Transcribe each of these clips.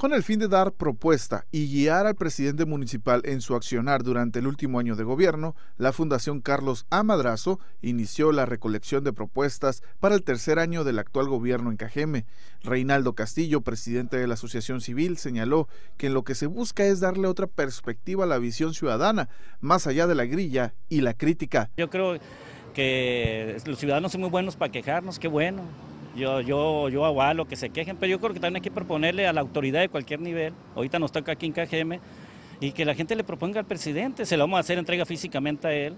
con el fin de dar propuesta y guiar al presidente municipal en su accionar durante el último año de gobierno, la Fundación Carlos Amadrazo inició la recolección de propuestas para el tercer año del actual gobierno en Cajeme. Reinaldo Castillo, presidente de la Asociación Civil, señaló que en lo que se busca es darle otra perspectiva a la visión ciudadana, más allá de la grilla y la crítica. Yo creo que los ciudadanos son muy buenos para quejarnos, qué bueno, yo, yo, yo que se quejen, pero yo creo que también hay que proponerle a la autoridad de cualquier nivel, ahorita nos toca aquí en KGM, y que la gente le proponga al presidente, se lo vamos a hacer entrega físicamente a él.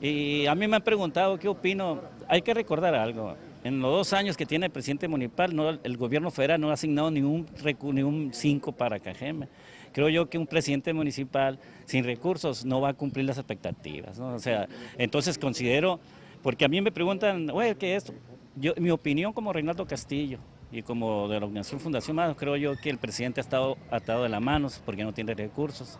Y a mí me han preguntado qué opino, hay que recordar algo, en los dos años que tiene el presidente municipal, no, el gobierno federal no ha asignado ni un, 5 para Cajeme. Creo yo que un presidente municipal sin recursos no va a cumplir las expectativas. O sea, entonces considero, porque a mí me preguntan, ¿qué es esto? Yo, mi opinión como Reinaldo Castillo y como de la Organización Fundación más creo yo que el presidente ha estado atado de las manos porque no tiene recursos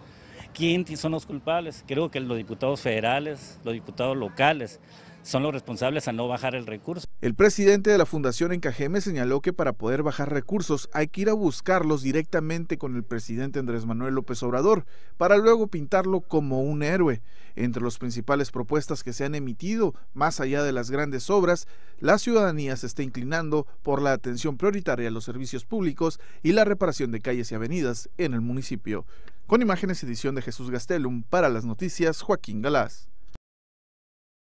quiénes son los culpables. Creo que los diputados federales, los diputados locales, son los responsables a no bajar el recurso. El presidente de la Fundación Encajeme señaló que para poder bajar recursos hay que ir a buscarlos directamente con el presidente Andrés Manuel López Obrador, para luego pintarlo como un héroe. Entre las principales propuestas que se han emitido, más allá de las grandes obras, la ciudadanía se está inclinando por la atención prioritaria a los servicios públicos y la reparación de calles y avenidas en el municipio. Con imágenes edición de Jesús Gastelum para las noticias Joaquín Galás.